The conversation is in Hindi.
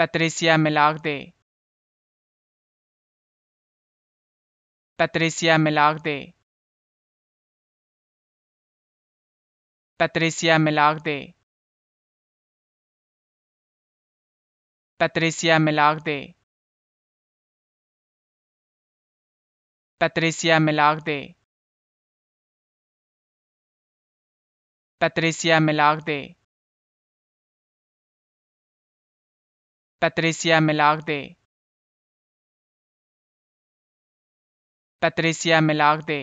Patricia Melarde Patricia Melarde Patricia Melarde Patricia Melarde Patricia Melarde Patricia Melarde पत्रिसिया मिलाग they पत्रिसिया मिलाग they